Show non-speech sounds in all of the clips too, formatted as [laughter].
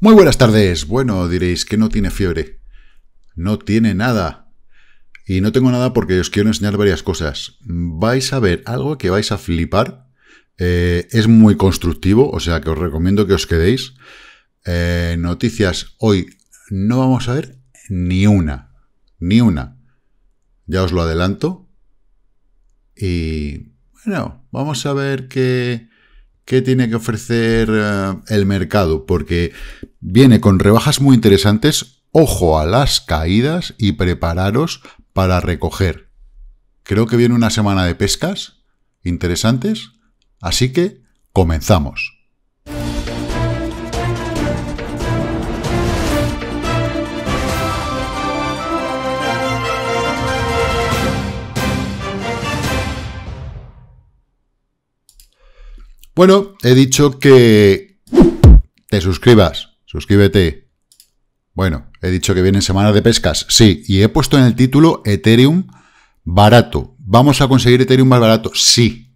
Muy buenas tardes. Bueno, diréis que no tiene fiebre. No tiene nada. Y no tengo nada porque os quiero enseñar varias cosas. Vais a ver algo que vais a flipar. Eh, es muy constructivo, o sea que os recomiendo que os quedéis. Eh, noticias hoy no vamos a ver ni una. Ni una. Ya os lo adelanto. Y bueno, vamos a ver qué qué tiene que ofrecer eh, el mercado, porque viene con rebajas muy interesantes, ojo a las caídas y prepararos para recoger. Creo que viene una semana de pescas interesantes, así que comenzamos. Bueno, he dicho que te suscribas, suscríbete. Bueno, he dicho que vienen semanas de pescas, sí, y he puesto en el título Ethereum barato. ¿Vamos a conseguir Ethereum más barato? Sí.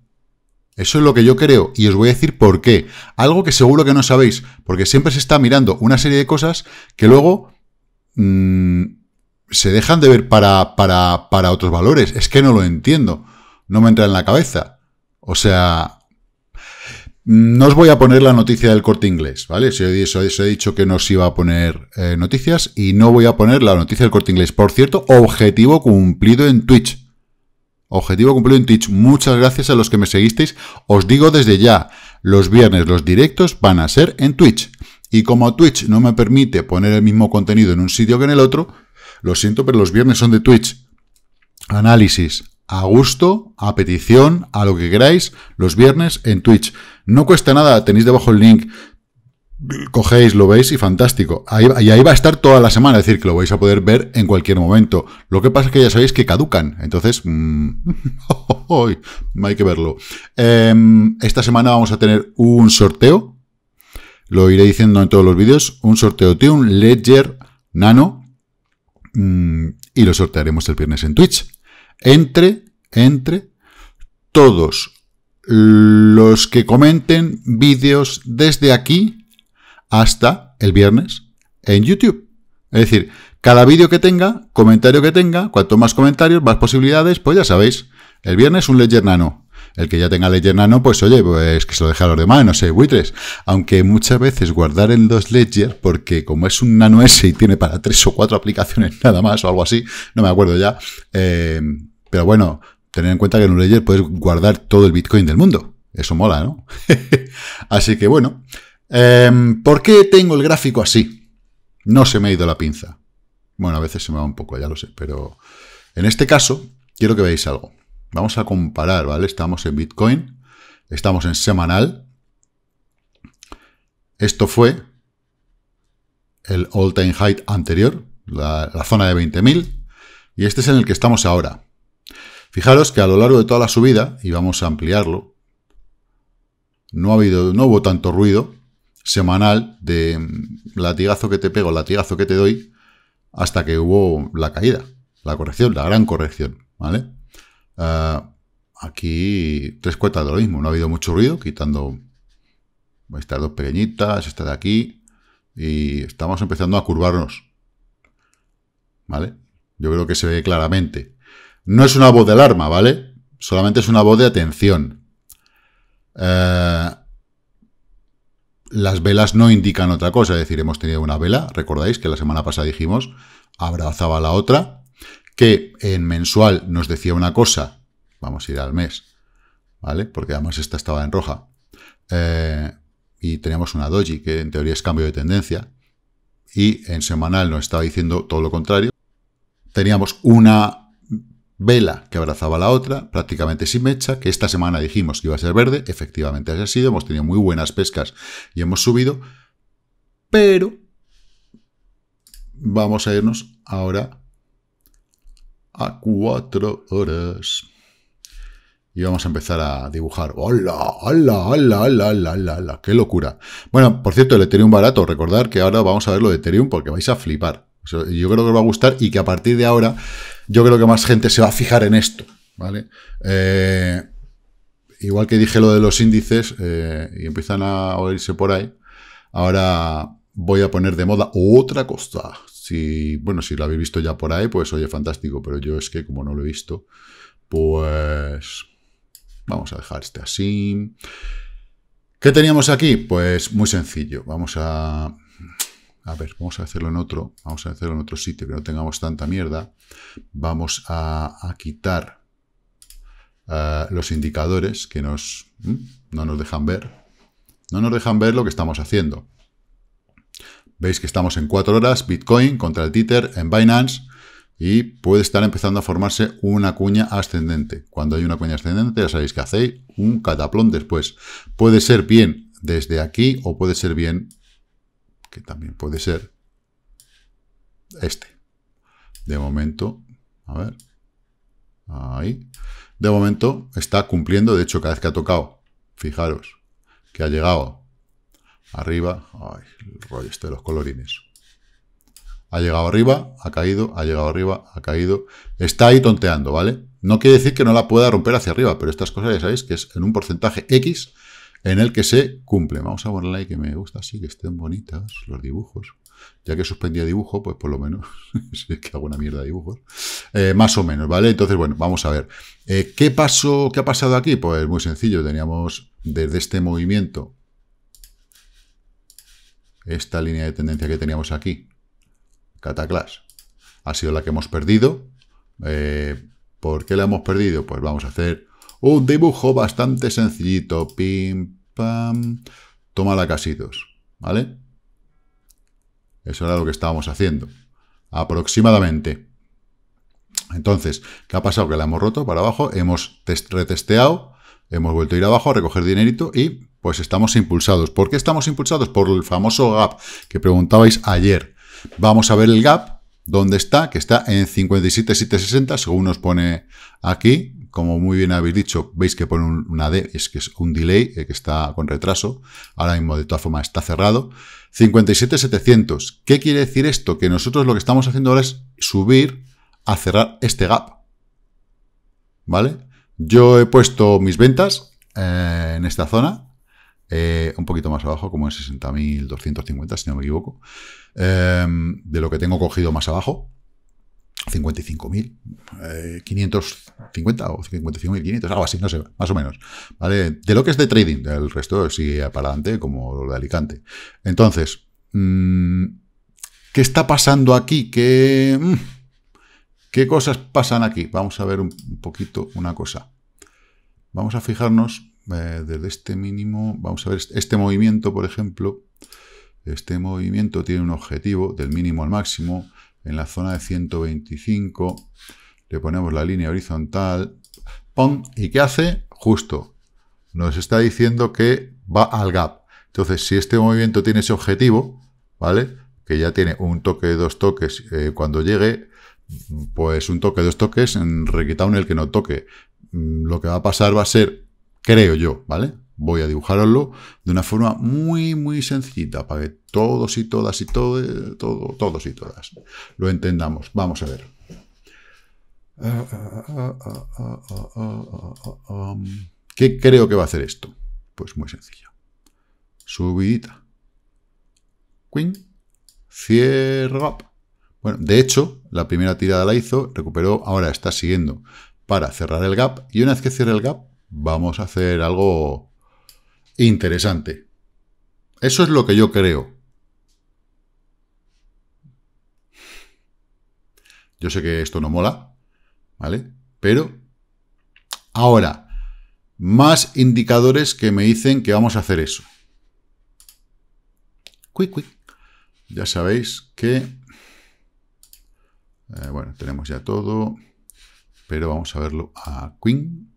Eso es lo que yo creo y os voy a decir por qué. Algo que seguro que no sabéis, porque siempre se está mirando una serie de cosas que luego mm, se dejan de ver para, para, para otros valores. Es que no lo entiendo. No me entra en la cabeza. O sea, no os voy a poner la noticia del corte inglés, ¿vale? Si os he dicho que no os iba a poner eh, noticias y no voy a poner la noticia del corte inglés. Por cierto, objetivo cumplido en Twitch. Objetivo cumplido en Twitch. Muchas gracias a los que me seguisteis. Os digo desde ya, los viernes los directos van a ser en Twitch. Y como Twitch no me permite poner el mismo contenido en un sitio que en el otro, lo siento, pero los viernes son de Twitch. Análisis, a gusto, a petición, a lo que queráis, los viernes en Twitch. No cuesta nada, tenéis debajo el link, cogéis, lo veis y fantástico. y ahí va a estar toda la semana, es decir, que lo vais a poder ver en cualquier momento. Lo que pasa es que ya sabéis que caducan, entonces mm, [laughs] hay que verlo. Em, esta semana vamos a tener un sorteo, lo iré diciendo en todos los vídeos, un sorteo de un Ledger Nano mm, y lo sortearemos el viernes en Twitch. Entre, entre todos los que comenten vídeos desde aquí hasta el viernes en YouTube. Es decir, cada vídeo que tenga, comentario que tenga, cuanto más comentarios, más posibilidades, pues ya sabéis, el viernes un Ledger Nano. El que ya tenga Ledger Nano, pues oye, pues que se lo deje a los demás, no sé, buitres. Aunque muchas veces guardar en los Ledger, porque como es un Nano S y tiene para tres o cuatro aplicaciones [laughs] nada más o algo así, no me acuerdo ya, eh, pero bueno, Tener en cuenta que en un ledger puedes guardar todo el Bitcoin del mundo. Eso mola, ¿no? [laughs] así que bueno. Em, ¿Por qué tengo el gráfico así? No se me ha ido la pinza. Bueno, a veces se me va un poco, ya lo sé, pero en este caso quiero que veáis algo. Vamos a comparar, ¿vale? Estamos en Bitcoin, estamos en semanal. Esto fue el all-time high anterior, la zona de 20.000, y este es en el que estamos ahora. Fijaros que a lo largo de toda la subida, y vamos a ampliarlo, no, ha habido, no hubo tanto ruido semanal de mm, latigazo que te pego, latigazo que te doy, hasta que hubo la caída, la corrección, la gran corrección, ¿vale? Ah, aquí tres cuetas de lo mismo, no ha habido mucho ruido, quitando estas dos pequeñitas, esta de aquí, y estamos empezando a curvarnos, ¿vale? Yo creo que se ve claramente no es una voz de alarma, ¿vale? Solamente es una voz de atención. Eh, las velas no indican otra cosa, es decir, hemos tenido una vela, recordáis que la semana pasada dijimos, abrazaba la otra, que en mensual nos decía una cosa, vamos a ir al mes, ¿vale? Porque además esta estaba en roja, eh, y teníamos una doji, que en teoría es cambio de tendencia, y en semanal nos estaba diciendo todo lo contrario. Teníamos una Vela, que abrazaba la otra, prácticamente sin mecha, que esta semana dijimos que iba a ser verde, efectivamente así ha sido, hemos tenido muy buenas pescas y hemos subido, pero vamos a irnos ahora a cuatro horas y vamos a empezar a dibujar. ¡Hola! ¡Hola! ¡Hola! ¡Hola! ¡Hola! ¡Hola! ¡Qué locura! Bueno, por cierto, el Ethereum barato, recordar que ahora vamos a ver lo de Ethereum porque vais a flipar. Yo creo que os va a gustar y que a partir de ahora yo creo que más gente se va a fijar en esto, ¿vale? Eh, igual que dije lo de los índices eh, y empiezan a oírse por ahí, ahora voy a poner de moda otra cosa. Si, bueno, si lo habéis visto ya por ahí, pues oye, fantástico, pero yo es que como no lo he visto, pues vamos a dejar este así. ¿Qué teníamos aquí? Pues muy sencillo, vamos a a ver, vamos a hacerlo en otro, vamos a hacerlo en otro sitio que no tengamos tanta mierda. Vamos a, quitar eh, los indicadores que nos, no nos dejan ver. No nos dejan ver lo que estamos haciendo. Veis que estamos en 4 horas, Bitcoin contra el Tether en Binance y puede estar empezando a formarse una cuña ascendente. Cuando hay una cuña ascendente, ya sabéis que hacéis un cataplón después. Puede ser bien desde aquí o puede ser bien también puede ser este. De momento, a ver, ahí. De momento está cumpliendo, de hecho cada vez que ha tocado, fijaros, que ha llegado arriba, el rollo este de los colorines. Ha llegado arriba, ha caído, ha llegado arriba, ha caído. Está ahí tonteando, ¿vale? No quiere decir que no la pueda romper hacia arriba, pero estas cosas ya sabéis que es en un porcentaje X en el que se cumple. Vamos a ponerle ahí que me gusta así, que estén bonitas los dibujos. Ya que suspendía dibujo, pues por lo menos, [laughs] si es que hago una mierda de dibujos, eh, más o menos, ¿vale? Entonces, bueno, vamos a ver. Eh, ¿qué, pasó, ¿Qué ha pasado aquí? Pues muy sencillo, teníamos desde este movimiento esta línea de tendencia que teníamos aquí, Cataclash, ha sido la que hemos perdido. Eh, ¿Por qué la hemos perdido? Pues vamos a hacer un dibujo bastante sencillito. Pim, pam. Toma la casitos. ¿Vale? Eso era lo que estábamos haciendo. Aproximadamente. Entonces, ¿qué ha pasado? Que la hemos roto para abajo, hemos retesteado, hemos vuelto a ir abajo a recoger dinerito y pues estamos impulsados. ¿Por qué estamos impulsados? Por el famoso gap que preguntabais ayer. Vamos a ver el gap, ¿dónde está? Que está en 57,760, según nos pone aquí, como muy bien habéis dicho, veis que pone una D, es que es un delay eh, que está con retraso. Ahora mismo, de todas formas, está cerrado. 57700. ¿Qué quiere decir esto? Que nosotros lo que estamos haciendo ahora es subir a cerrar este gap. ¿Vale? Yo he puesto mis ventas eh, en esta zona. Eh, un poquito más abajo, como en 60.250, si no me equivoco, de lo que tengo cogido más abajo. 55.550 eh, o 55.500, algo así, no sé, más o menos. ¿Vale? De lo que es de trading, el resto sigue para adelante como lo de Alicante. Entonces, mm, ¿qué está pasando aquí? ¿Qué, mm, ¿Qué cosas pasan aquí? Vamos a ver un poquito una cosa. Vamos a fijarnos eh, desde este mínimo, vamos a ver este movimiento, por ejemplo. Este movimiento tiene un objetivo del mínimo al máximo en la zona de 125, le ponemos la línea horizontal, ¡pum! ¿Y qué hace? Justo, nos está diciendo que va al gap. Entonces, si este movimiento tiene ese objetivo, ¿vale? Que ya tiene un toque, dos toques, eh, cuando llegue, pues un toque, dos toques, requitado en el que no toque. Mm, lo que va a pasar va a ser, creo yo, ¿vale? Voy a dibujarlo de una forma muy, muy sencilla para que todos y todas y todo, todos y todas. Lo entendamos. Vamos a ver. ¿Qué creo que va a hacer esto? Pues muy sencillo. Subidita. Queen. Cierra. Bueno, de hecho, la primera tirada la hizo, recuperó, ahora está siguiendo para cerrar el gap. Y una vez que cierre el gap, vamos a hacer algo interesante. Eso es lo que yo creo. Yo sé que esto no mola, ¿vale? Pero, ahora, más indicadores que me dicen que vamos a hacer eso. Quick, quick. Ya sabéis que... Eh, bueno, tenemos ya todo, pero vamos a verlo a Queen.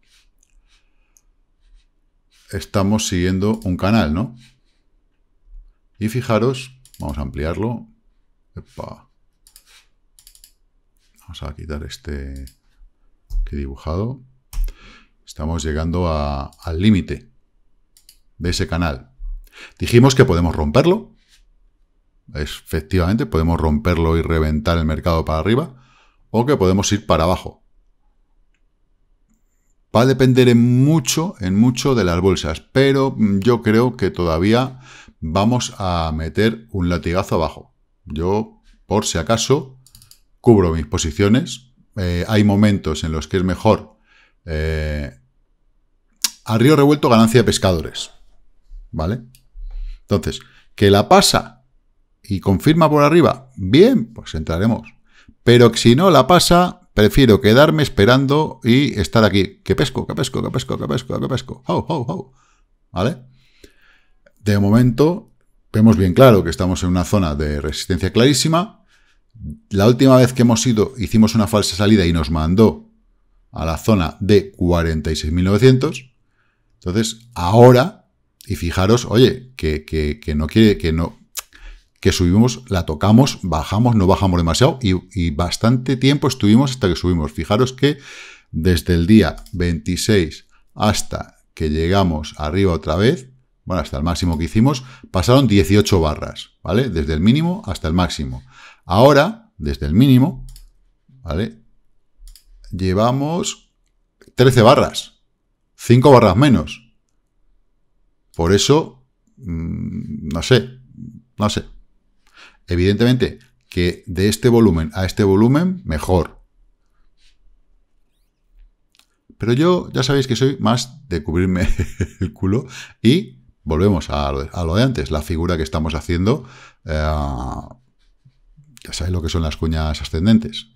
Estamos siguiendo un canal, ¿no? Y fijaros, vamos a ampliarlo. Epa. Vamos a quitar este que dibujado. Estamos llegando al límite de ese canal. Dijimos que podemos romperlo. Efectivamente, podemos romperlo y reventar el mercado para arriba. O que podemos ir para abajo. Va a depender en mucho, en mucho de las bolsas. Pero yo creo que todavía vamos a meter un latigazo abajo. Yo, por si acaso, cubro mis posiciones. Eh, hay momentos en los que es mejor eh, a río revuelto ganancia de pescadores. ¿Vale? Entonces, que la pasa y confirma por arriba, bien, pues entraremos. Pero si no la pasa, prefiero quedarme esperando y estar aquí. Que pesco, que pesco, que pesco, que pesco, que pesco. How, ¿Vale? De momento, vemos bien claro que estamos en una zona de resistencia clarísima la última vez que hemos ido, hicimos una falsa salida y nos mandó a la zona de 46.900. Entonces, ahora, y fijaros, oye, que, no quiere, que no, que subimos, la tocamos, bajamos, no bajamos demasiado, y bastante tiempo estuvimos hasta que subimos. Fijaros que desde el día 26 hasta que llegamos arriba otra vez, bueno, hasta el máximo que hicimos, pasaron 18 barras, ¿vale? Desde el mínimo hasta el máximo. Ahora, desde el mínimo, ¿vale? Llevamos 13 barras, 5 barras menos. Por eso, mm, no sé, no sé. Evidentemente, que de este volumen a este volumen, mejor. Pero yo ya sabéis que soy más de cubrirme [laughs] el culo y volvemos a, lo de antes, la figura que estamos haciendo. Eh, ya sabéis lo que son las cuñas ascendentes.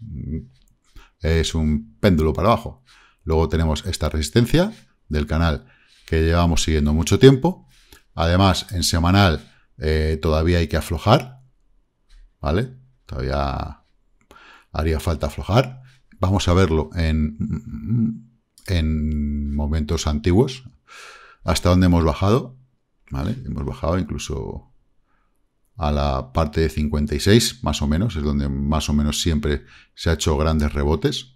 Es un péndulo para abajo. Luego tenemos esta resistencia del canal que llevamos siguiendo mucho tiempo. Además, en semanal eh, todavía hay que aflojar. ¿Vale? Todavía haría falta aflojar. Vamos a verlo en, en momentos antiguos. Hasta dónde hemos bajado. ¿Vale? Hemos bajado incluso a la parte de 56, más o menos, es donde más o menos siempre se ha hecho grandes rebotes.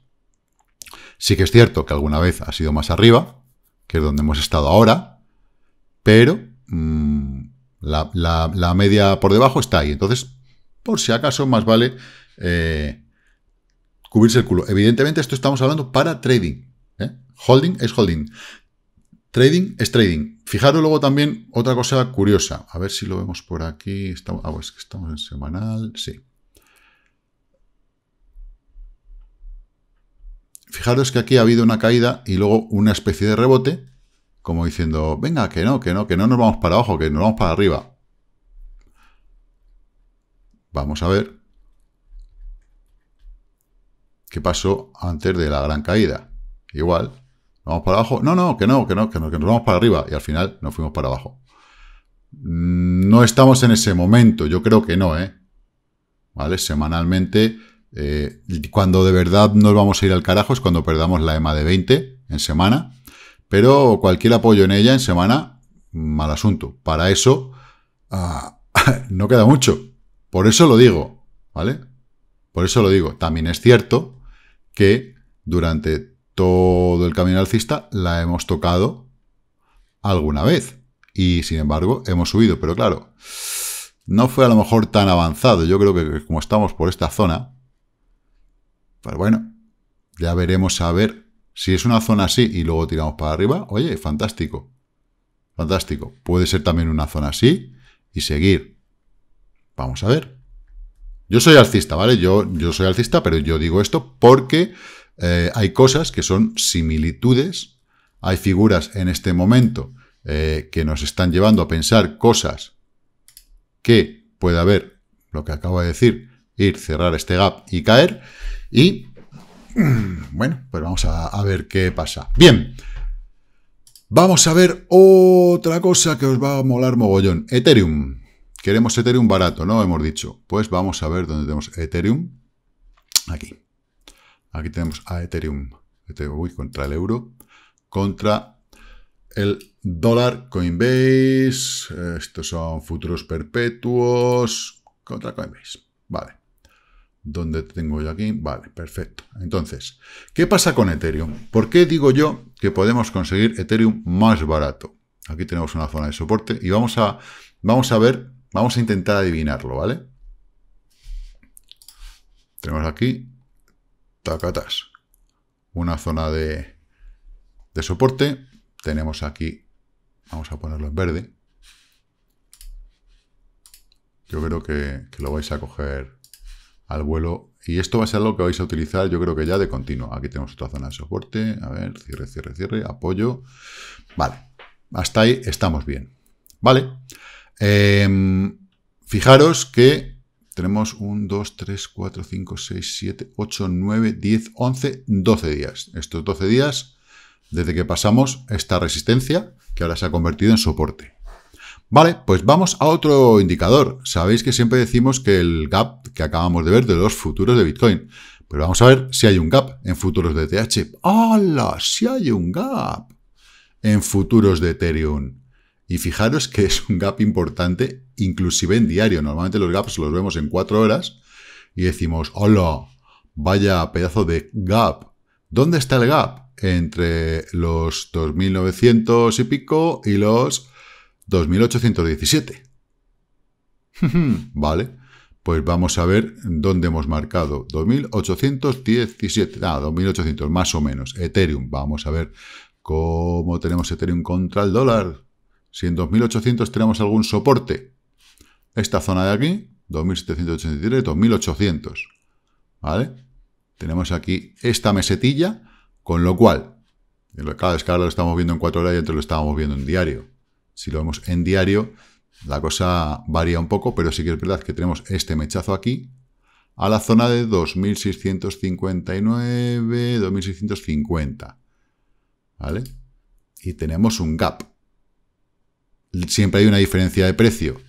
Sí que es cierto que alguna vez ha sido más arriba, que es donde hemos estado ahora, pero mm, la, media por debajo está ahí. Entonces, por si acaso, más vale eh, cubrirse el culo. Evidentemente, esto estamos hablando para trading. ¿eh? Holding es holding. Trading es trading. Fijaros luego también otra cosa curiosa. A ver si lo vemos por aquí. Estamos, ah, pues que estamos en semanal. Sí. Fijaros que aquí ha habido una caída y luego una especie de rebote, como diciendo, venga, que no, que no, que no nos vamos para abajo, que nos vamos para arriba. Vamos a ver qué pasó antes de la gran caída. Igual, ¿Vamos para abajo? No, no, que no, que no, que, que nos vamos para arriba. Y al final nos fuimos para abajo. Mm, no estamos en ese momento, yo creo que no, ¿eh? ¿Vale? Semanalmente, eh, cuando de verdad nos vamos a ir al carajo es cuando perdamos la EMA de 20 en semana. Pero cualquier apoyo en ella en semana, mal asunto. Para eso ah, [laughs] no queda mucho. Por eso lo digo, ¿vale? Por eso lo digo. También es cierto que durante todo el camino alcista la hemos tocado alguna vez. Y sin embargo, hemos subido. Pero claro, no fue a lo mejor tan avanzado. Yo creo que como estamos por esta zona, pues bueno, ya veremos a ver si es una zona así y luego tiramos para arriba. Oye, fantástico. Fantástico. Puede ser también una zona así y seguir. Vamos a ver. Yo soy alcista, ¿vale? Yo, yo soy alcista, pero yo digo esto porque eh, hay cosas que son similitudes, hay figuras en este momento eh, que nos están llevando a pensar cosas que puede haber, lo que acabo de decir, ir, cerrar este gap y caer, y [clears throat] bueno, pues vamos a, a ver qué pasa. Bien, vamos a ver otra cosa que os va a molar mogollón, Ethereum. Queremos Ethereum barato, ¿no? Hemos dicho. Pues vamos a ver dónde tenemos Ethereum. Aquí. Aquí tenemos a Ethereum, Ethereum contra el euro, contra el dólar Coinbase, estos son futuros perpetuos, contra Coinbase, vale. ¿Dónde tengo yo aquí? Vale, perfecto. Entonces, ¿qué pasa con Ethereum? ¿Por qué digo yo que podemos conseguir Ethereum más barato? Aquí tenemos una zona de soporte y vamos a, vamos a ver, vamos a intentar adivinarlo, ¿vale? Tenemos aquí tacatas, una zona de, soporte. Tenemos aquí, vamos a ponerlo en verde. Yo creo que, lo vais a coger al vuelo. Y esto va a ser lo que vais a utilizar, yo creo que ya de continuo. Aquí tenemos otra zona de soporte. A ver, cierre, cierre, cierre, apoyo. Vale, hasta ahí estamos bien. Vale. Em, fijaros que tenemos 1, 2, 3, 4, 5, 6, 7, 8, 9, 10, 11, 12 días. Estos 12 días desde que pasamos esta resistencia que ahora se ha convertido en soporte. Vale, pues vamos a otro indicador. Sabéis que siempre decimos que el gap que acabamos de ver de los futuros de Bitcoin. Pero vamos a ver si hay un gap en futuros de TH. ¡Hala! Si hay un gap en futuros de Ethereum. Y fijaros que es un gap importante, inclusive en diario. Normalmente los gaps los vemos en cuatro horas y decimos, hola, vaya pedazo de gap. ¿Dónde está el gap? Entre los 2.900 y pico y los 2.817. [laughs] vale, pues vamos a ver dónde hemos marcado. 2.817, ah, 2.800 más o menos. Ethereum, vamos a ver cómo tenemos Ethereum contra el dólar. Si en 2800 tenemos algún soporte, esta zona de aquí, 2783, 2800, ¿vale? Tenemos aquí esta mesetilla, con lo cual, cada escala lo estamos viendo en 4 horas y antes lo estábamos viendo en diario. Si lo vemos en diario, la cosa varía un poco, pero sí que es verdad que tenemos este mechazo aquí, a la zona de 2659, 2650. ¿Vale? Y tenemos un gap siempre hay una diferencia de precio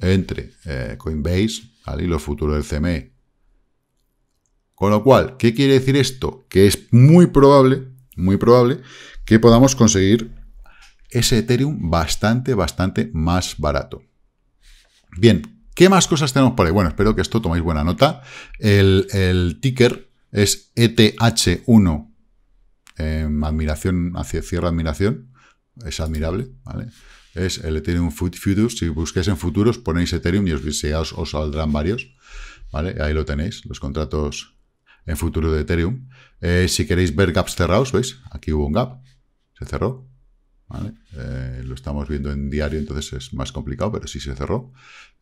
entre eh, Coinbase y los futuros del CME. Con lo cual, ¿qué quiere decir esto? Que es muy probable, muy probable, que podamos conseguir ese Ethereum bastante, bastante más barato. Bien, ¿qué más cosas tenemos por ahí? Bueno, espero que esto tomáis buena nota. El, ticker es ETH1, em, admiración hacia cierre admiración, es admirable, ¿vale? es el Ethereum Futures. Si busquéis en futuros, ponéis Ethereum y os, saldrán varios. ¿vale? Ahí lo tenéis, los contratos en futuro de Ethereum. Eh, si queréis ver gaps cerrados, ¿veis? Aquí hubo un gap, se cerró. Eh, lo estamos viendo en diario, entonces es más complicado, pero sí se cerró.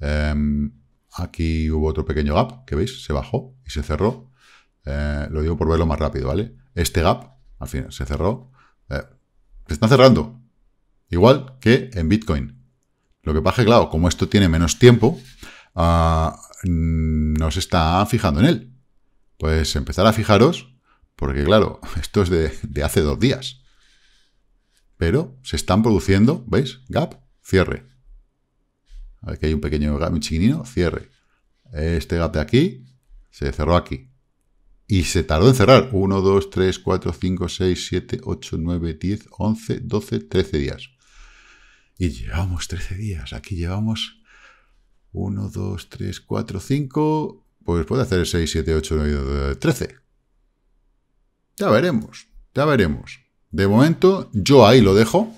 Em, aquí hubo otro pequeño gap, que veis, se bajó y se cerró. Eh, lo digo por verlo más rápido, ¿vale? Este gap, al final, se cerró. se están cerrando, igual que en Bitcoin. Lo que pasa es que, claro, como esto tiene menos tiempo, ah, no se está fijando en él. Pues empezar a fijaros, porque claro, [laughs] esto es de, de hace dos días. Pero se están produciendo, ¿veis? Gap, cierre. Aquí hay un pequeño gap, un chiquinino, cierre. Este gap de aquí se cerró aquí. Y se tardó en cerrar. 1, 2, 3, 4, 5, 6, 7, 8, 9, 10, 11, 12, 13 días. Y llevamos 13 días. Aquí llevamos 1, 2, 3, 4, 5. Pues puede hacer 6, 7, 8, 9, 13. Ya veremos. Ya veremos. De momento, yo ahí lo dejo.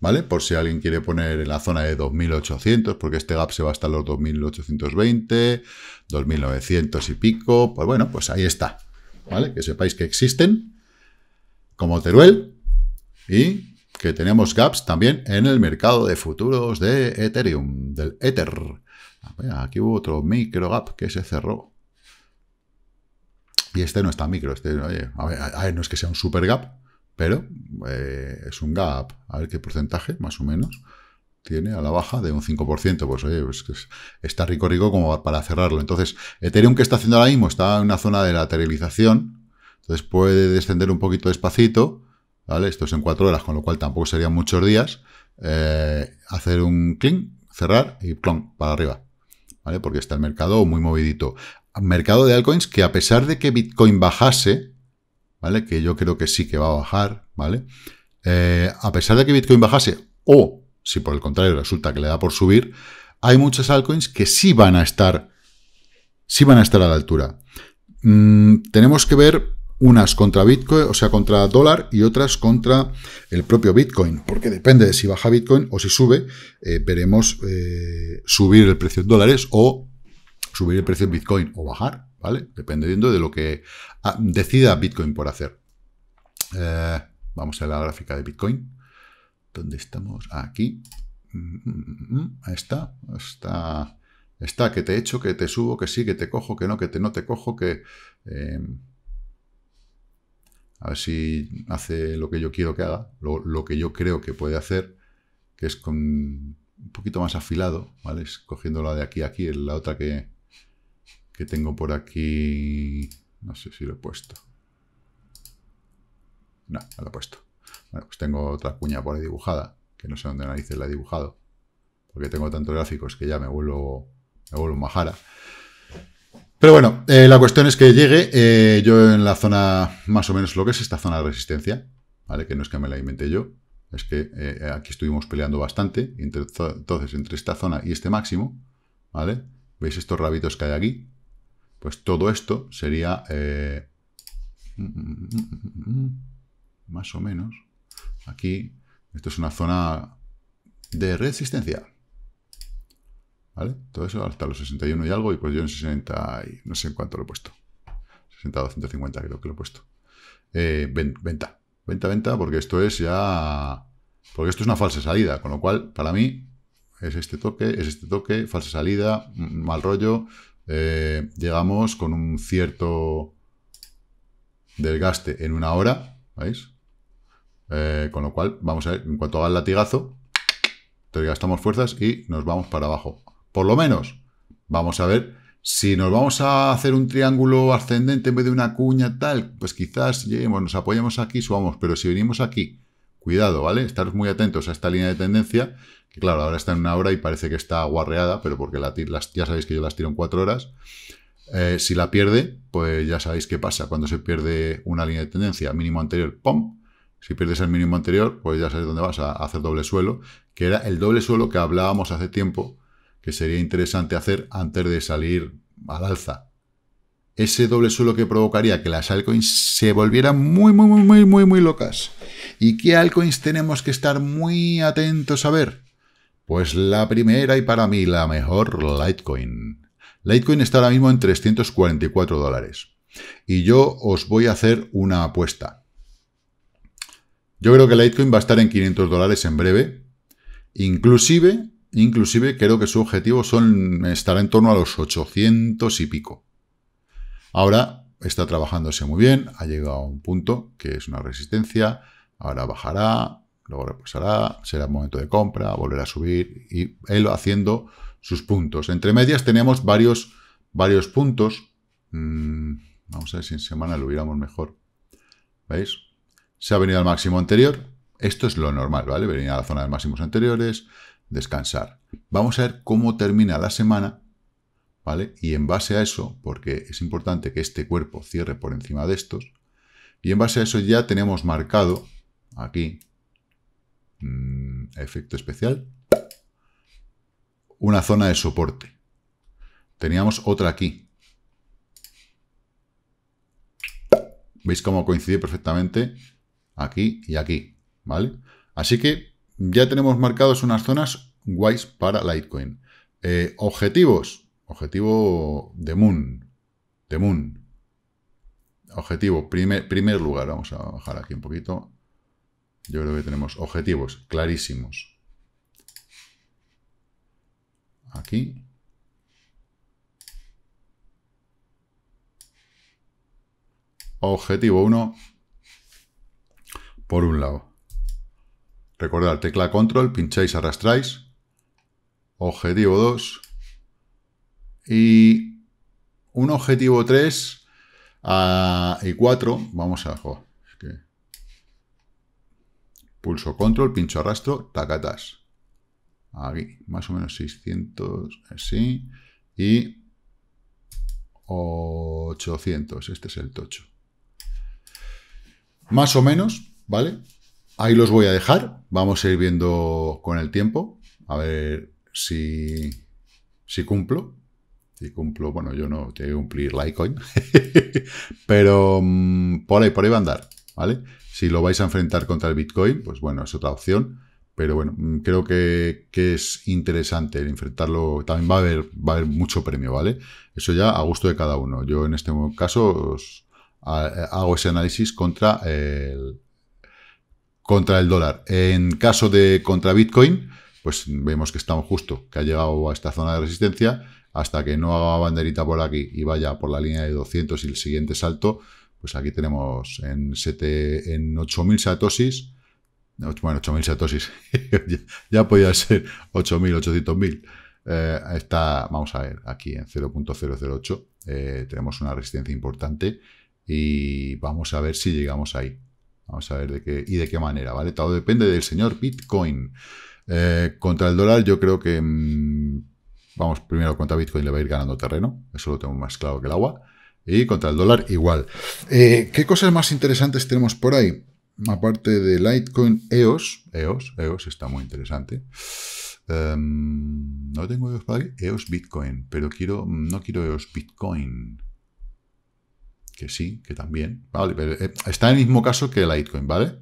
¿Vale? Por si alguien quiere poner en la zona de 2800, porque este gap se va hasta los 2820, 2900 y pico. Pues bueno, pues ahí está. ¿Vale? Que sepáis que existen como Teruel y que tenemos gaps también en el mercado de futuros de Ethereum, del Ether. Aquí hubo otro micro gap que se cerró. Y este no está micro, este, no es que sea un super gap, pero eh, es un gap. A ver qué porcentaje, más o menos, tiene a la baja de un 5%. Pues oye, pues está rico rico como para cerrarlo. Entonces, Ethereum que está haciendo ahora mismo está en una zona de lateralización, entonces puede descender un poquito despacito, ¿vale? Esto es en cuatro horas, con lo cual tampoco serían muchos días. Eh, hacer un clink, cerrar y plon para arriba, ¿vale? Porque está el mercado muy movidito. Mercado de altcoins que a pesar de que Bitcoin bajase, ¿vale? Que yo creo que sí que va a bajar, ¿vale? Eh, a pesar de que Bitcoin bajase, o si por el contrario resulta que le da por subir, hay muchas altcoins que sí van a estar, sí van a estar a la altura. Mm, tenemos que ver unas contra Bitcoin, o sea, contra dólar y otras contra el propio Bitcoin, porque depende de si baja Bitcoin o si sube, eh, veremos eh, subir el precio en dólares o subir el precio en Bitcoin o bajar, ¿vale? Dependiendo de lo que ah, decida Bitcoin por hacer. Eh, vamos a la gráfica de Bitcoin. ¿Dónde estamos? Aquí. Mm, mm, mm, Ahí está. Está, está que te he hecho que te subo, que sí, que te cojo, que no, que te, no te cojo, que a ver si hace lo que yo quiero que haga, lo, que yo creo que puede hacer, que es con un poquito más afilado, ¿vale? Es cogiendo la de aquí a aquí, la otra que, que tengo por aquí, no sé si lo he puesto. No, no he puesto. Bueno, pues tengo otra cuña por ahí dibujada, que no sé dónde narices la he dibujado, porque tengo tantos gráficos que ya me vuelvo, me vuelvo majara. Pero bueno, eh, la cuestión es que llegue eh, yo en la zona, más o menos lo que es esta zona de resistencia, ¿vale? Que no es que me la inventé yo, es que eh, aquí estuvimos peleando bastante, entonces entre esta zona y este máximo, ¿vale? ¿Veis estos rabitos que hay aquí? Pues todo esto sería... Mm, mm, mm, más o menos. Aquí, esto es una zona de resistencia. ¿Vale? Todo eso hasta los 61 y algo, y pues yo en 60 y no sé en cuánto lo he puesto. 60 250 creo que lo he puesto. Eh, venta, venta, venta, porque esto es ya... Porque esto es una falsa salida, con lo cual, para mí, es este toque, es este toque, falsa salida, mal rollo. Eh, llegamos con un cierto desgaste en una hora, ¿veis? Eh, con lo cual, vamos a ver, en cuanto haga el latigazo, desgastamos fuerzas y nos vamos para abajo por lo menos. Vamos a ver si nos vamos a hacer un triángulo ascendente en vez de una cuña tal, pues quizás lleguemos, nos apoyamos aquí, subamos, pero si venimos aquí, cuidado, ¿vale? Estar muy atentos a esta línea de tendencia, que claro, ahora está en una hora y parece que está guarreada, pero porque la, las, ya sabéis que yo las tiro en cuatro horas. Eh, si la pierde, pues ya sabéis qué pasa cuando se pierde una línea de tendencia, mínimo anterior, ¡pum! Si pierdes el mínimo anterior, pues ya sabéis dónde vas a hacer doble suelo, que era el doble suelo que hablábamos hace tiempo, que sería interesante hacer antes de salir al alza. Ese doble suelo que provocaría que las altcoins se volvieran muy, muy, muy, muy, muy, muy locas. ¿Y qué altcoins tenemos que estar muy atentos a ver? Pues la primera y para mí la mejor, Litecoin. Litecoin está ahora mismo en 344 dólares. Y yo os voy a hacer una apuesta. Yo creo que Litecoin va a estar en 500 dólares en breve. Inclusive Inclusive creo que su objetivo son, estará en torno a los 800 y pico. Ahora está trabajándose muy bien, ha llegado a un punto que es una resistencia, ahora bajará, luego reposará. será momento de compra, volverá a subir y él haciendo sus puntos. Entre medias tenemos varios, varios puntos. Mm, vamos a ver si en semana lo hubiéramos mejor. ¿Veis? Se ha venido al máximo anterior. Esto es lo normal, ¿vale? Venía a la zona de máximos anteriores, descansar. Vamos a ver cómo termina la semana, ¿vale? Y en base a eso, porque es importante que este cuerpo cierre por encima de estos, y en base a eso ya tenemos marcado aquí, mm, efecto especial, una zona de soporte. Teníamos otra aquí. ¿Veis cómo coincide perfectamente? Aquí y aquí, ¿vale? Así que ya tenemos marcados unas zonas guays para Litecoin. Eh, objetivos. Objetivo de Moon. De Moon. Objetivo. Primer, primer lugar. Vamos a bajar aquí un poquito. Yo creo que tenemos objetivos clarísimos. Aquí. Objetivo 1. Por un lado. Recordad, tecla control, pincháis, arrastráis. Objetivo 2. Y un objetivo 3 ah, y 4. Vamos a... Pulso control, pincho arrastro, tacatas. Aquí, más o menos 600, así. Y 800, este es el tocho. Más o menos, ¿vale? Ahí los voy a dejar. Vamos a ir viendo con el tiempo. A ver si, si cumplo. Si cumplo, bueno, yo no tengo que cumplir Litecoin. [laughs] Pero mm, por ahí, por ahí va a andar. ¿vale? Si lo vais a enfrentar contra el Bitcoin, pues bueno, es otra opción. Pero bueno, mm, creo que, es interesante enfrentarlo. También va a, haber, va a haber mucho premio, ¿vale? Eso ya a gusto de cada uno. Yo en este caso os eh, hago ese análisis contra el, contra el dólar. En caso de contra Bitcoin, pues vemos que estamos justo, que ha llegado a esta zona de resistencia, hasta que no haga banderita por aquí y vaya por la línea de 200 y el siguiente salto, pues aquí tenemos en, 7, en 8000 satosis, bueno, 8000 satosis, [laughs] ya, podía ser 8.800.000. 800000. Eh, está, vamos a ver, aquí en 0.008 eh, tenemos una resistencia importante y vamos a ver si llegamos ahí. Vamos a ver de qué y de qué manera, ¿vale? Todo depende del señor Bitcoin. Eh, contra el dólar yo creo que... Mm, vamos, primero contra Bitcoin le va a ir ganando terreno. Eso lo tengo más claro que el agua. Y contra el dólar igual. Eh, ¿Qué cosas más interesantes tenemos por ahí? Aparte de Litecoin, EOS. EOS, EOS está muy interesante. Em, no tengo EOS EOS Bitcoin. Pero quiero, no quiero EOS Bitcoin que sí, que también, eh, está en el mismo caso que Litecoin, ¿vale?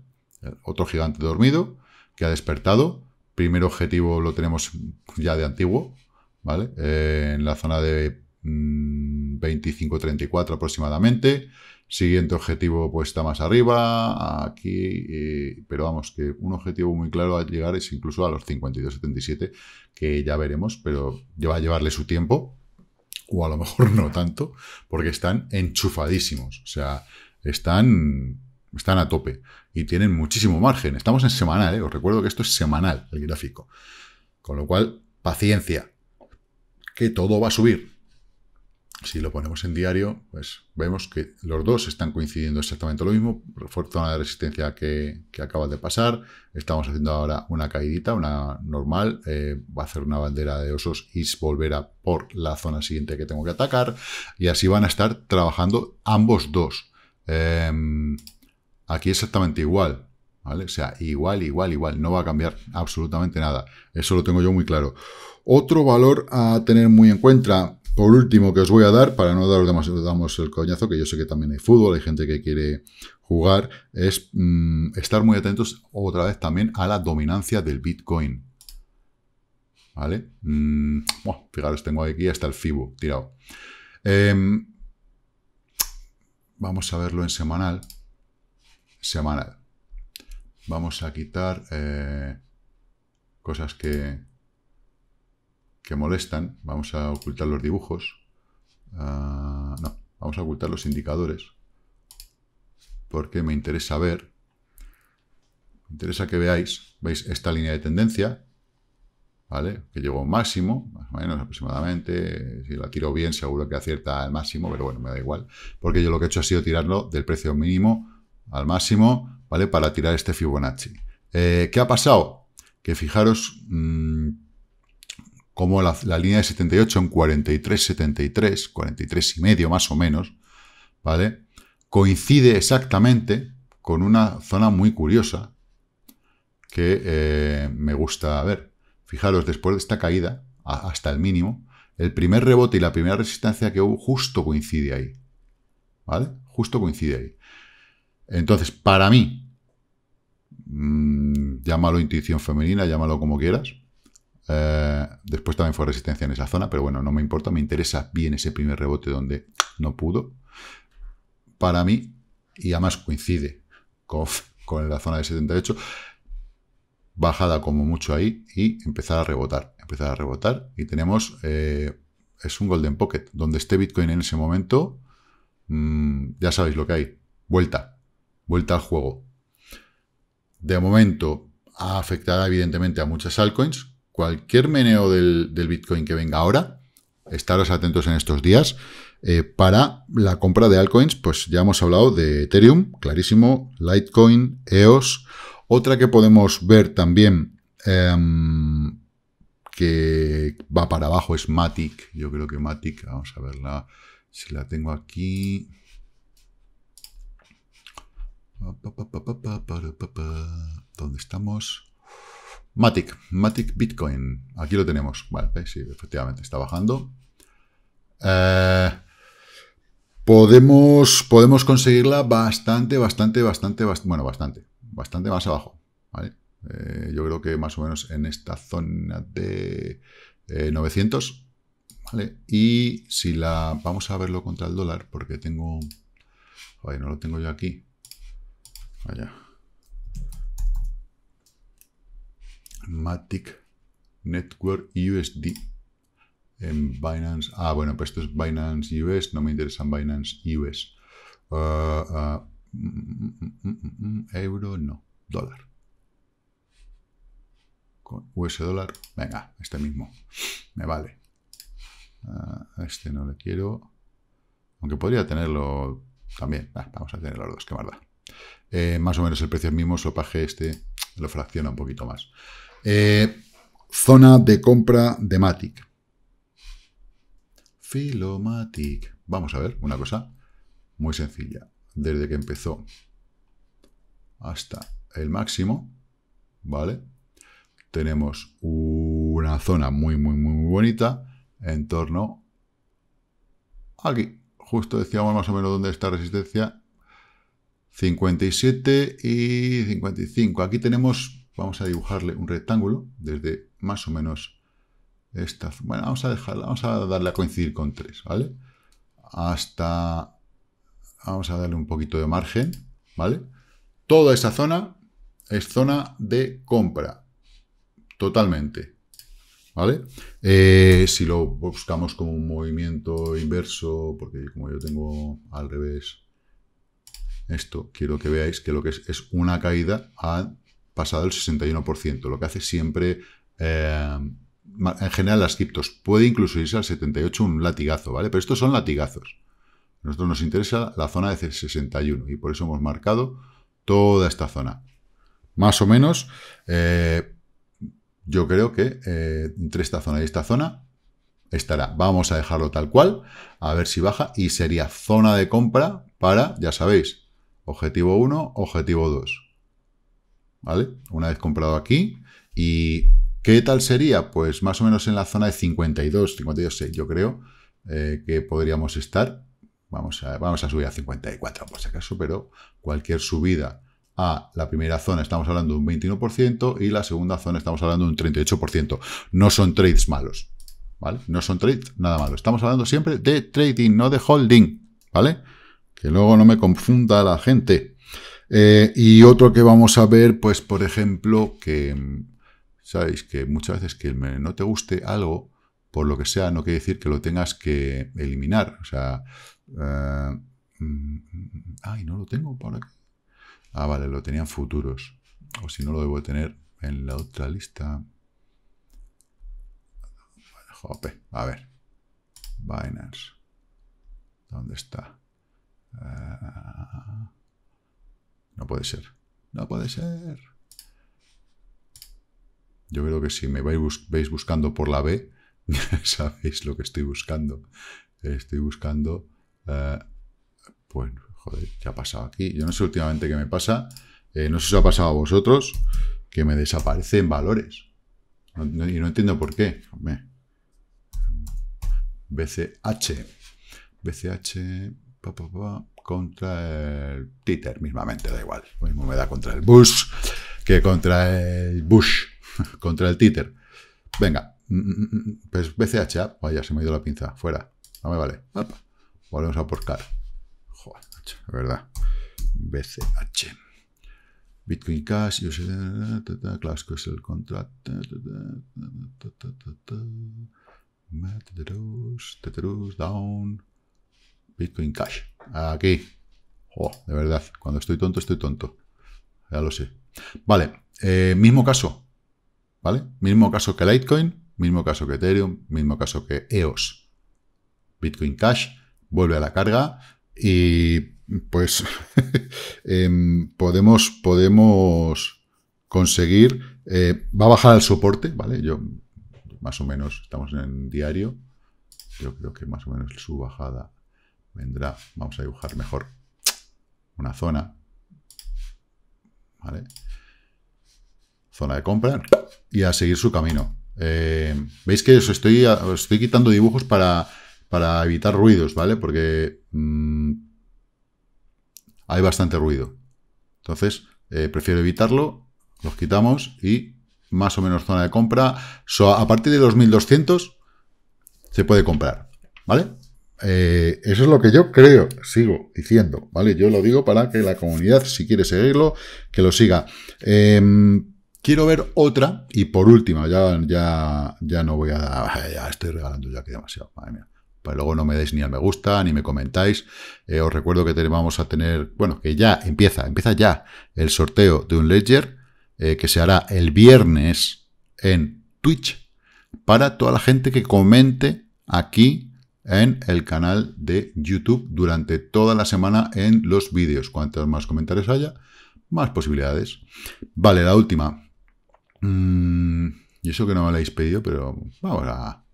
Otro gigante dormido que ha despertado. Primer objetivo lo tenemos ya de antiguo, ¿vale? Eh, en la zona de 25.34 mm, aproximadamente. Siguiente objetivo pues está más arriba, aquí, eh, pero vamos, que un objetivo muy claro al llegar es incluso a los 52.77, que ya veremos, pero lleva a llevarle su tiempo, o a lo mejor no tanto, porque están enchufadísimos, o sea, están, están a tope y tienen muchísimo margen. Estamos en semanal, ¿eh? os recuerdo que esto es semanal, el gráfico. Con lo cual, paciencia, que todo va a subir si lo ponemos en diario, pues vemos que los dos están coincidiendo exactamente lo mismo. zona la resistencia que, que acaba de pasar. Estamos haciendo ahora una caídita, una normal. Eh, va a hacer una bandera de osos y volverá por la zona siguiente que tengo que atacar. Y así van a estar trabajando ambos dos. Em, aquí exactamente igual. ¿Vale? O sea, igual, igual, igual. No va a cambiar absolutamente nada. Eso lo tengo yo muy claro. Otro valor a tener muy en cuenta, por último que os voy a dar, para no daros demasiado el coñazo, que yo sé que también hay fútbol, hay gente que quiere jugar, es mm, estar muy atentos otra vez también a la dominancia del Bitcoin. ¿Vale? Mm, fijaros, tengo aquí hasta el FIBO tirado. Em, vamos a verlo en semanal. Semanal. Vamos a quitar eh, cosas que, que molestan, vamos a ocultar los dibujos. Ah, no, vamos a ocultar los indicadores. Porque me interesa ver. Me interesa que veáis, veis esta línea de tendencia, ¿vale? Que llegó a un máximo, más o menos aproximadamente. Si la tiro bien, seguro que acierta al máximo, pero bueno, me da igual. Porque yo lo que he hecho ha sido tirarlo del precio mínimo al máximo, ¿vale? Para tirar este Fibonacci. Eh, ¿Qué ha pasado? Que fijaros mmm, como la, línea de 78 en 43,73, 43 y medio más o menos, ¿vale? Coincide exactamente con una zona muy curiosa que eh, me gusta ver. Fijaros, después de esta caída, hasta el mínimo, el primer rebote y la primera resistencia que hubo justo coincide ahí, ¿vale? Justo coincide ahí. Entonces, para mí, mm, llámalo intuición femenina, llámalo como quieras, eh, después también fue resistencia en esa zona, pero bueno, no me importa, me interesa bien ese primer rebote donde no pudo. Para mí, y además coincide con, con la zona de 78, bajada como mucho ahí y empezar a rebotar, empezar a rebotar y tenemos, eh, es un golden pocket, donde esté Bitcoin en ese momento, mm, ya sabéis lo que hay, vuelta, vuelta al juego. De momento ha afectado evidentemente a muchas altcoins, cualquier meneo del, Bitcoin que venga ahora, estaros atentos en estos días. Eh, para la compra de altcoins, pues ya hemos hablado de Ethereum, clarísimo, Litecoin, EOS. Otra que podemos ver también em, que va para abajo es Matic. Yo creo que Matic, vamos a verla si la tengo aquí. ¿Dónde estamos? Matic, Matic Bitcoin. Aquí lo tenemos. Vale, pues sí, efectivamente, está bajando. Eh, podemos, podemos conseguirla bastante, bastante, bastante, bueno, bastante, bastante más abajo. Eh, yo creo que más o menos en esta zona de 900. Eh, y si la... Vamos a verlo contra el dólar porque tengo... no lo tengo yo aquí. Vaya. Matic Network USD en Binance. Ah, bueno, pues esto es Binance US, no me interesan Binance US. Ah, ah, mm, mm, mm, euro, no, dólar. Con US dólar, venga, este mismo, me vale. Ah, este no le quiero, aunque podría tenerlo también. vamos a tener los dos, que más da. más o menos el precio es mismo, sopaje este lo fracciona un poquito más. Eh, zona de compra de Matic. Filomatic. Vamos a ver una cosa muy sencilla. Desde que empezó hasta el máximo, ¿vale? Tenemos una zona muy, muy, muy, bonita en torno aquí. Justo decíamos más o menos dónde está resistencia. 57 y 55. Aquí tenemos vamos a dibujarle un rectángulo desde más o menos esta... Bueno, vamos a dejarla, vamos a darle a coincidir con 3, ¿vale? Hasta... Vamos a darle un poquito de margen, ¿vale? Toda esa zona es zona de compra, totalmente, ¿vale? Eh, si lo buscamos como un movimiento inverso, porque como yo tengo al revés esto, quiero que veáis que lo que es, es una caída a pasado el 61%, lo que hace siempre... Eh, en general las criptos. Puede incluso irse al 78 un latigazo, ¿vale? Pero estos son latigazos. A nosotros nos interesa la zona de 61 y por eso hemos marcado toda esta zona. Más o menos, eh, yo creo que eh, entre esta zona y esta zona estará. Vamos a dejarlo tal cual, a ver si baja y sería zona de compra para, ya sabéis, objetivo 1, objetivo 2. ¿vale? Una vez comprado aquí. ¿Y qué tal sería? Pues más o menos en la zona de 52, 6 yo creo eh, que podríamos estar. Vamos a, vamos a subir a 54 por si acaso, pero cualquier subida a la primera zona estamos hablando de un 21% y la segunda zona estamos hablando de un 38%. No son trades malos, ¿vale? No son trades nada malos. Estamos hablando siempre de trading, no de holding, ¿vale? Que luego no me confunda la gente. Eh, y otro que vamos a ver, pues por ejemplo, que mm, sabéis que muchas veces que no te guste algo, por lo que sea, no quiere decir que lo tengas que eliminar. O sea, eh, mm, ay, no lo tengo por Ah, vale, lo tenían futuros. O si no, lo debo tener en la otra lista. Jope, a ver. Binance. ¿Dónde está? Ah. No puede ser. No puede ser. Yo creo que si me vais, buscando por la B, [laughs] sabéis lo que estoy buscando. Estoy buscando... Eh, pues, joder, ¿qué ha pasado aquí? Yo no sé últimamente qué me pasa. Eh, no sé si os ha pasado a vosotros que me desaparecen valores. y no entiendo por qué. BCH. BCH contra el Twitter mismamente, da igual. Lo mismo me da contra el Bush que contra el Bush, [laughs] contra el Twitter. Venga, mm, mm, mm, pues BCH, vaya, ah, pues se me ha ido la pinza, fuera, no me vale. Volvemos a porcar. Joder, la verdad. BCH. Bitcoin Cash, yo sé, Clasco es el contrato. Teterus, down. Bitcoin Cash. Aquí. de verdad. Cuando estoy tonto, estoy tonto. Ya lo sé. Vale. Eh, mismo caso. ¿Vale? Mismo caso que Litecoin. Mismo caso que Ethereum. Mismo caso que EOS. Bitcoin Cash vuelve a la carga y pues [laughs] em, podemos, podemos conseguir... Eh, va a bajar el soporte, ¿vale? Yo más o menos estamos en diario. Yo creo que más o menos su bajada vendrá, vamos a dibujar mejor una zona, ¿vale? Zona de compra y a seguir su camino. Eh, veis que os estoy, estoy quitando dibujos para, para evitar ruidos, ¿vale? Porque mm, hay bastante ruido. Entonces, eh, prefiero evitarlo, los quitamos y más o menos zona de compra. a partir de los 1200 se puede comprar, ¿vale? Eh, eso es lo que yo creo, sigo diciendo, ¿vale? Yo lo digo para que la comunidad, si quiere seguirlo, que lo siga. Em, quiero ver otra, y por último, ya, ya, ya no voy a estoy regalando ya que demasiado, madre mía. Pues luego no me deis ni al me gusta, ni me comentáis. Eh, os recuerdo que vamos a tener, bueno, que ya empieza, empieza ya el sorteo de un Ledger, eh, que se hará el viernes en Twitch, para toda la gente que comente aquí en el canal de YouTube durante toda la semana en los vídeos. Cuantos más comentarios haya, más posibilidades. Vale, la última. Mm, y eso que no me habéis pedido, pero vamos a...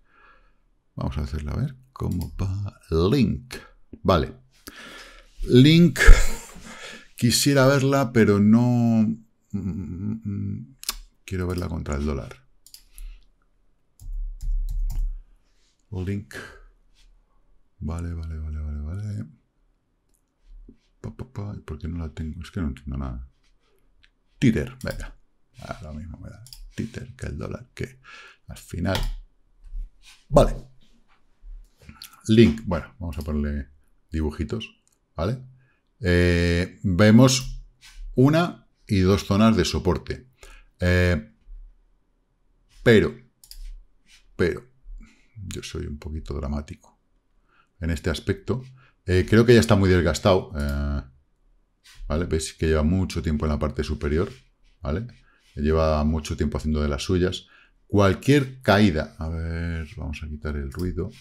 Vamos a hacerla a ver cómo va Link. Vale. Link quisiera verla, pero no... Mm, quiero verla contra el dólar. Link. Vale, vale, vale, vale, vale. por qué no la tengo? Es que no entiendo nada. Titer, venga. Ahora mismo me da Titer que el dólar, que al final... Vale. Link. Bueno, vamos a ponerle dibujitos, ¿vale? Eh, vemos una y dos zonas de soporte. Eh, pero, pero, yo soy un poquito dramático en este aspecto. Eh, creo que ya está muy desgastado. Eh, ¿Vale? Veis que lleva mucho tiempo en la parte superior. ¿Vale? Lleva mucho tiempo haciendo de las suyas. Cualquier caída... A ver, vamos a quitar el ruido.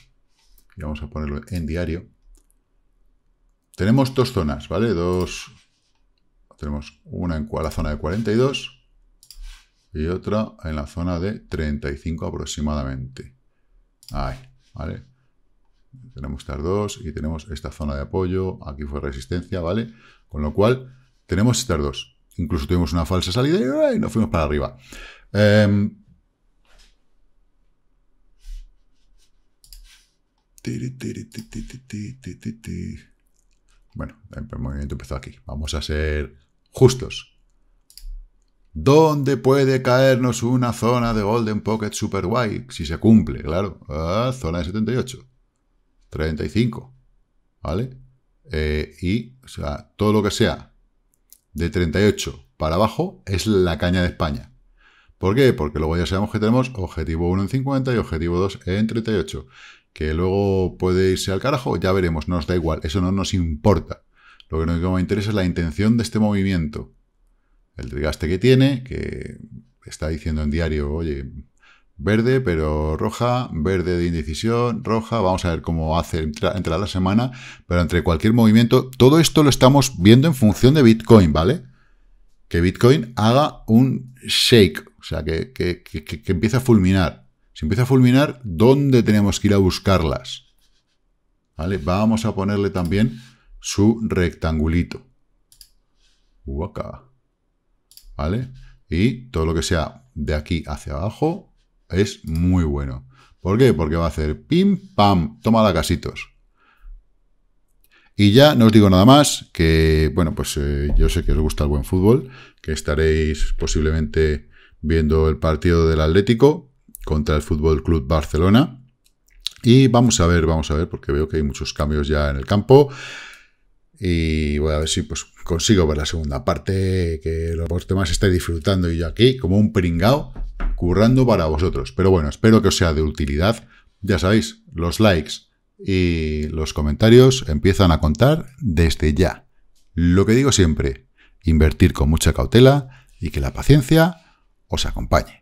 Y vamos a ponerlo en diario. Tenemos dos zonas, ¿vale? Dos... Tenemos una en la zona de 42 y otra en la zona de 35 aproximadamente. Ahí, ¿vale? tenemos estas dos y tenemos esta zona de apoyo, aquí fue resistencia, ¿vale? Con lo cual, tenemos estas dos. Incluso tuvimos una falsa salida y nos fuimos para arriba. bueno, el movimiento empezó aquí. Vamos a ser justos. ¿Dónde puede caernos una zona de Golden Pocket super guay? Si se cumple, claro. Ah, zona de 78. 35, ¿vale? Eh, y, sea, todo lo que sea de 38 para abajo es la caña de España. ¿Por qué? Porque luego ya sabemos que tenemos objetivo 1 en 50 y objetivo 2 en 38. Que luego puede irse al carajo, ya veremos, nos da igual, eso no nos importa. Lo que nos interesa es la intención de este movimiento. El desgaste que tiene, que está diciendo en diario, oye, verde, pero roja, verde de indecisión, roja, vamos a ver cómo hace entrar la semana, pero entre cualquier movimiento, todo esto lo estamos viendo en función de Bitcoin, ¿vale? Que Bitcoin haga un shake, o sea, que, que, empiece a fulminar. Si empieza a fulminar, ¿dónde tenemos que ir a buscarlas? ¿Vale? Vamos a ponerle también su rectangulito. acá ¿Vale? Y todo lo que sea de aquí hacia abajo, es muy bueno. ¿Por qué? Porque va a hacer pim, pam, toma la casitos. Y ya no os digo nada más, que bueno, pues eh, yo sé que os gusta el buen fútbol, que estaréis posiblemente viendo el partido del Atlético contra el Fútbol Club Barcelona. Y vamos a ver, vamos a ver, porque veo que hay muchos cambios ya en el campo. Y voy a ver si pues, consigo ver la segunda parte, que los demás estáis disfrutando y yo aquí, como un pringao, currando para vosotros. Pero bueno, espero que os sea de utilidad. Ya sabéis, los likes y los comentarios empiezan a contar desde ya. Lo que digo siempre, invertir con mucha cautela y que la paciencia os acompañe.